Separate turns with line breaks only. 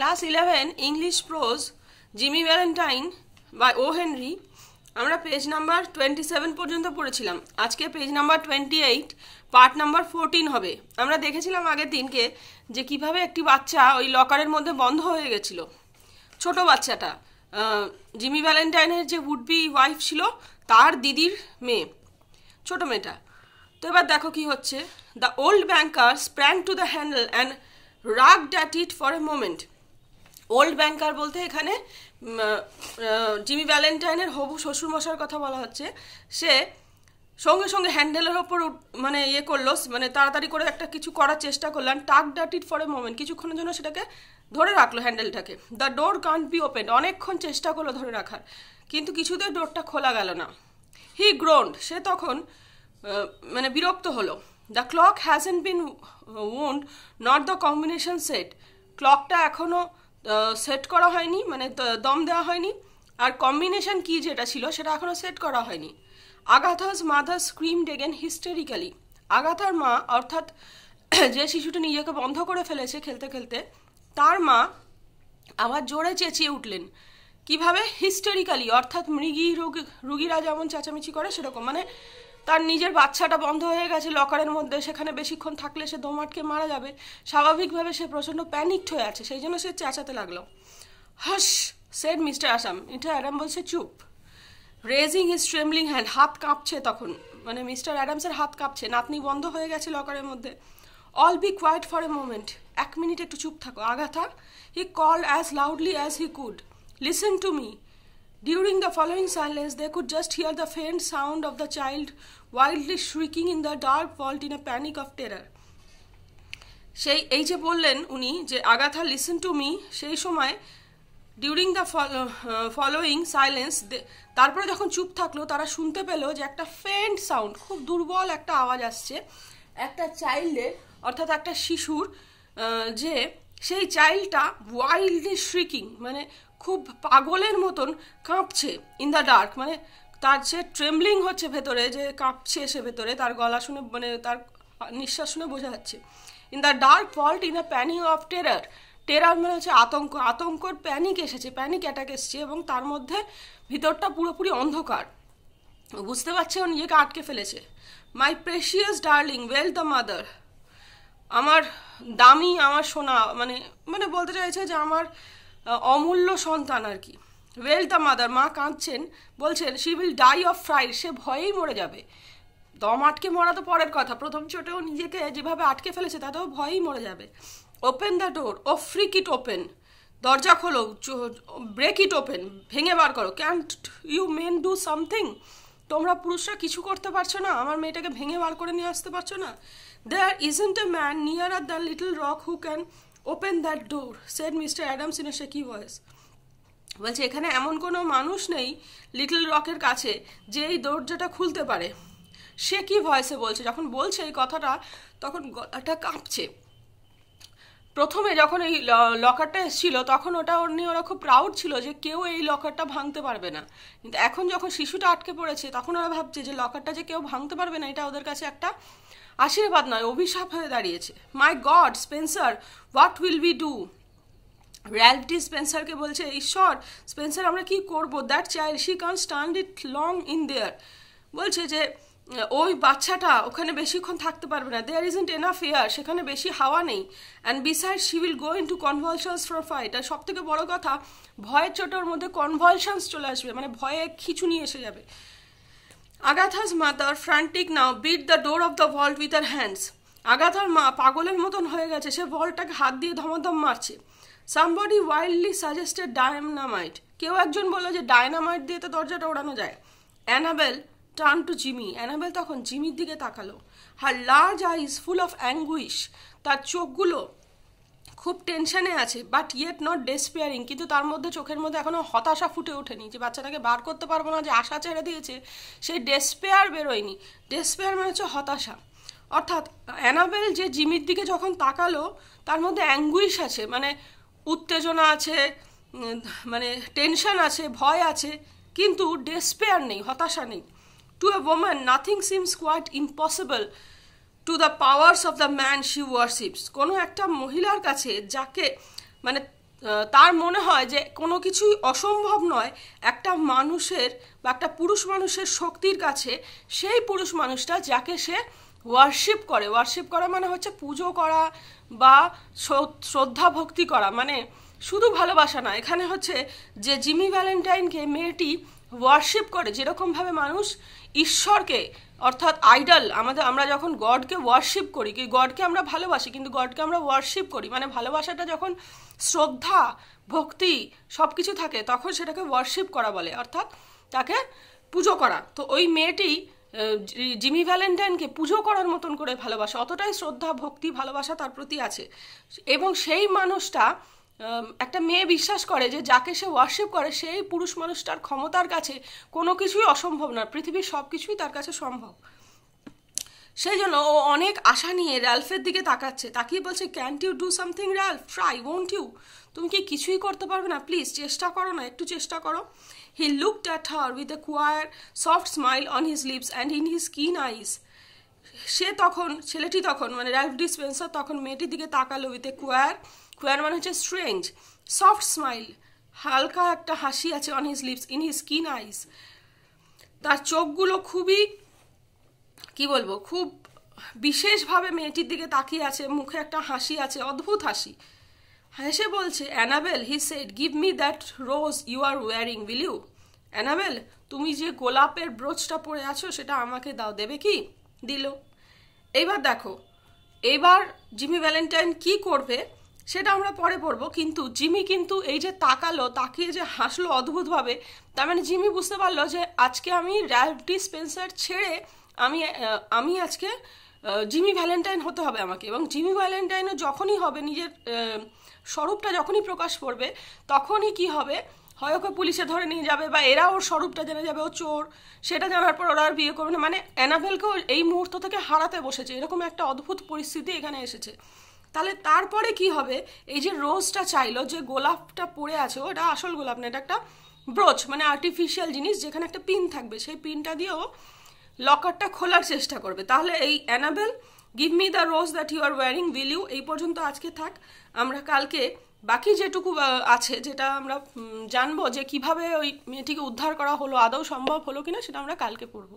Class eleven English prose Jimmy Valentine বা O Henry আমরা page number twenty seven পর্যন্ত পড়েছিলাম আজকে page number twenty eight part number fourteen হবে আমরা দেখেছিলাম আগের দিনকে যে কিভাবে একটি বাচ্চা ওই লকারের মধ্যে বন্ধ হয়ে গেছিল ছোট বাচ্চাটা জিমি ভ্যালেন্টাইনের যে বি ওয়াইফ ছিল তার দিদির মেয়ে ছোট মেয়েটা তো এবার দেখো কি হচ্ছে the old banker sprang to the handle and rattled it for a moment old banker বলতে এখানে জিমি ভ্যালেন্টাইনের হবু শ্বশুরমশার কথা বলা হচ্ছে সে সঙ্গে সঙ্গে হ্যান্ডেলের ওপর মানে ইয়ে করলো মানে তাড়াতাড়ি করে একটা কিছু করার চেষ্টা করলাম টাক ডাটিট ফর এ মোমেন্ট কিছুক্ষণের জন্য সেটাকে ধরে রাখলো হ্যান্ডেলটাকে the door can't be open অনেকক্ষণ চেষ্টা করলো ধরে রাখার কিন্তু কিছুতে ডোরটা খোলা গেল না হি গ্রোন্ড সে তখন মানে বিরক্ত হলো the clock an been wound not the combination set ক্লকটা এখনও সেট করা হয়নি মানে দম দেওয়া হয়নি আর কম্বিনেশন কি যেটা ছিল সেটা এখনও সেট করা হয়নি আগাথাস মাদার স্ক্রিম ডেগেন হিস্টেরিক্যালি আগাথার মা অর্থাৎ যে শিশুটি নিজেকে বন্ধ করে ফেলেছে খেলতে খেলতে তার মা আবার জোরে চেঁচিয়ে উঠলেন কিভাবে হিস্টেরিক্যালি অর্থাৎ মৃগী রোগী রুগীরা যেমন চেঁচামেচি করে সেরকম মানে তার নিজের বাচ্চাটা বন্ধ হয়ে গেছে লকারের মধ্যে সেখানে বেশিক্ষণ থাকলে সে দোমাটকে মারা যাবে স্বাভাবিকভাবে সে প্রচণ্ড প্যানিকড হয়ে আছে সেই জন্য সে চেঁচাতে লাগলো হস সেড মিস্টার আসাম এটা অ্যাডাম বলছে চুপ রেজিং ইজ ট্রেমলিং হ্যান্ড হাত কাঁপছে তখন মানে মিস্টার অ্যাডামসের হাত কাঁপছে নাতনি বন্ধ হয়ে গেছে লকারের মধ্যে all be quiet for a moment এক মিনিট একটু চুপ থাকো Agatha he call as loudly as he could listen to me During the following silence, they could just hear the faint sound of the child wildly shrieking in the dark vault in a panic of terror. সেই এই যে বললেন উনি যে Agatha listen to me সেই সময় during the following silence তারপরে যখন চুপ থাকলো তারা শুনতে পেলো যে একটা ফেন্ট সাউন্ড খুব দুর্বল একটা আওয়াজ আসছে একটা চাইল্ডের অর্থাৎ একটা শিশুর যে সেই চাইল্ডটা ওয়াইল্ডলি শ্রিকিং মানে খুব পাগলের মতন কাঁপছে ইন দ্য ডার্ক মানে তার সে ট্রেমলিং হচ্ছে ভেতরে যে কাঁপছে সে ভেতরে তার গলা শুনে মানে তার নিঃশ্বাস শুনে বোঝা যাচ্ছে in the dark vault in a panic of terror terror মানে হচ্ছে আতঙ্ক আতঙ্কর প্যানিক এসেছে প্যানিক অ্যাটাক এসছে এবং তার মধ্যে ভিতরটা পুরোপুরি অন্ধকার বুঝতে পারছে ও নিজেকে আটকে ফেলেছে my precious darling wailed the mother আমার দামি আমার সোনা মানে মানে বলতে চাইছে যে আমার অমূল্য সন্তান আর কি ওয়েল দ্য মাদার মা কাঁদছেন বলছেন she will die of fright সে ভয়েই মরে যাবে দম আটকে মরা তো পরের কথা প্রথম চোটেও নিজেকে যেভাবে আটকে ফেলেছে তাতেও ভয়েই মরে যাবে open the door oh freak it open দরজা খোলো ব্রেক ইট ওপেন ভেঙে বার করো can't you men do something তোমরা পুরুষরা কিছু করতে পারছো না আমার মেয়েটাকে ভেঙে বার করে নিয়ে আসতে পারছো না there isn't a man nearer the little Rock who can open that door said Mr Adams in a shaky voice বলছে এখানে এমন কোনো মানুষ নেই লিটল রকের কাছে যে এই দরজাটা খুলতে পারে সে কি ভয়েসে বলছে যখন বলছে এই কথাটা তখন গলাটা কাঁপছে প্রথমে যখন এই লকারটা এসেছিল তখন ওটা ওর নিয়ে ওরা খুব প্রাউড ছিল যে কেউ এই লকারটা ভাঙতে পারবে না কিন্তু এখন যখন শিশুটা আটকে পড়েছে তখন ওরা ভাবছে যে লকারটা যে কেউ ভাঙতে পারবে না এটা ওদের কাছে একটা আশীর্বাদ নয় অভিশাপ হয়ে দাঁড়িয়েছে my god Spencer what will we do Ralph স্পেন্সারকে বলছে ঈশ্বর স্পেন্সার আমরা কি করব that child she can't stand it long in there বলছে যে ওই বাচ্চাটা ওখানে বেশিক্ষণ থাকতে পারবে না দেয়ার ইজেন্ট এনাফ এয়ার সেখানে বেশি হাওয়া নেই and beside she will go into convulsions from fright আর সব থেকে বড়ো কথা ভয়ের চোটার মধ্যে কনভালশনস চলে আসবে মানে ভয়ে খিচুনি এসে যাবে Agatha's mother frantic now beat the door of the vault with her hands আগাথার মা পাগলের মতন হয়ে গেছে সে ভল্টটাকে হাত দিয়ে ধমাধম মারছে সামবডি ওয়াইল্ডলি সাজেস্টেড ডায়নামাইট কেউ একজন বললো যে ডায়নামাইট দিয়ে তো দরজাটা ওড়ানো যায় Annabel turn to Jimmy Annabel তখন জিমির দিকে তাকালো her large eyes full of anguish তার চোখগুলো খুব টেনশনে আছে বাট ইয়েট নট ডেসপেয়ারিং কিন্তু তার মধ্যে চোখের মধ্যে এখনও হতাশা ফুটে ওঠেনি যে বাচ্চাটাকে বার করতে পারবো না যে আশা ছেড়ে দিয়েছে সেই ডেসপেয়ার বেরোয়নি ডেসপেয়ার মানে হচ্ছে হতাশা অর্থাৎ অ্যানাবেল যে জিমির দিকে যখন তাকালো তার মধ্যে অ্যাঙ্গুইশ আছে মানে উত্তেজনা আছে মানে টেনশন আছে ভয় আছে কিন্তু ডেসপেয়ার নেই হতাশা নেই to a woman nothing seems quite impossible to the powers of the man she worships কোনো একটা মহিলার কাছে যাকে মানে তার মনে হয় যে কোনো কিছুই অসম্ভব নয় একটা মানুষের বা একটা পুরুষ মানুষের শক্তির কাছে সেই পুরুষ মানুষটা যাকে সে ওয়ার্শিপ করে ওয়ার্শিপ করা মানে হচ্ছে পুজো করা বা শ্রদ্ধা ভক্তি করা মানে শুধু ভালোবাসা না এখানে হচ্ছে যে জিমি ভ্যালেন্টাইনকে মেয়েটি ওয়ার্শিপ করে যেরকমভাবে মানুষ ঈশ্বরকে অর্থাৎ আইডল আমাদের আমরা যখন গডকে ওয়ার্শিপ করি কি গডকে আমরা ভালোবাসি কিন্তু গডকে আমরা ওয়ার্শিপ করি মানে ভালোবাসাটা যখন শ্রদ্ধা ভক্তি সব কিছু থাকে তখন সেটাকে ওয়ার্শিপ করা বলে অর্থাৎ তাকে পুজো করা তো ওই মেয়েটি জিমি ভ্যালেন্টাইনকে পুজো করার মতন করে ভালোবাসা অতটাই শ্রদ্ধা ভক্তি ভালোবাসা তার প্রতি আছে এবং সেই মানুষটা একটা মেয়ে বিশ্বাস করে যে যাকে সে ওয়ার্শিপ করে সেই পুরুষ মানুষটার ক্ষমতার কাছে কোনো কিছুই অসম্ভব না পৃথিবীর সব কিছুই তার কাছে সম্ভব সেই জন্য ও অনেক আশা নিয়ে র্যালফের দিকে তাকাচ্ছে তাকিয়ে বলছে can you do something Ralph try won't you তুমি কি কিছুই করতে পারবে না প্লিজ চেষ্টা করো না একটু চেষ্টা করো he looked at her with a queer soft smile on his lips and in his keen eyes সে তখন ছেলেটি তখন মানে রাইফ ডিসপেন্সার তখন মেয়েটির দিকে তাকালো উইথ এ কোয়ার কোয়ার মানে হচ্ছে স্ট্রেঞ্জ সফট স্মাইল হালকা একটা হাসি আছে on his lips in his keen eyes তার চোখগুলো খুবই কি বলবো খুব বিশেষভাবে মেয়েটির দিকে তাকিয়ে আছে মুখে একটা হাসি আছে অদ্ভুত হাসি হেসে বলছে Annabel he said give me that rose you are wearing will you Annabel তুমি যে গোলাপের ব্রোচটা পরে আছো সেটা আমাকে দাও দেবে কি দিল এইবার দেখো এবার জিমি ভ্যালেন্টাইন কি করবে সেটা আমরা পরে পড়বো কিন্তু জিমি কিন্তু এই যে তাকালো তাকিয়ে যে হাসলো অদ্ভুতভাবে তার মানে জিমি বুঝতে পারলো যে আজকে আমি র্যাল্ফ ডিসপেন্সার ছেড়ে আমি আমি আজকে জিমি ভ্যালেন্টাইন হতে হবে আমাকে এবং জিমি ভ্যালেন্টাইনও যখনই হবে নিজের স্বরূপটা যখনই প্রকাশ করবে তখনই কি হবে হয় ওকে পুলিশে ধরে নিয়ে যাবে বা এরা ওর স্বরূপটা জেনে যাবে ও চোর সেটা জানার পর ওরা আর বিয়ে করবে না মানে অ্যানাবেলকেও এই মুহূর্ত থেকে হারাতে বসেছে এরকম একটা অদ্ভুত পরিস্থিতি এখানে এসেছে তাহলে তারপরে কি হবে এই যে রোজটা চাইলো যে গোলাপটা পড়ে আছে ওটা আসল গোলাপ না এটা একটা ব্রোচ মানে আর্টিফিশিয়াল জিনিস যেখানে একটা পিন থাকবে সেই পিনটা দিয়েও লকারটা খোলার চেষ্টা করবে তাহলে এই Annabel give me the rose that you are wearing will you এই পর্যন্ত আজকে থাক আমরা কালকে বাকি যেটুকু আছে যেটা আমরা জানবো যে কিভাবে ওই মেয়েটিকে উদ্ধার করা হলো আদৌ সম্ভব হলো কিনা সেটা আমরা কালকে পড়বো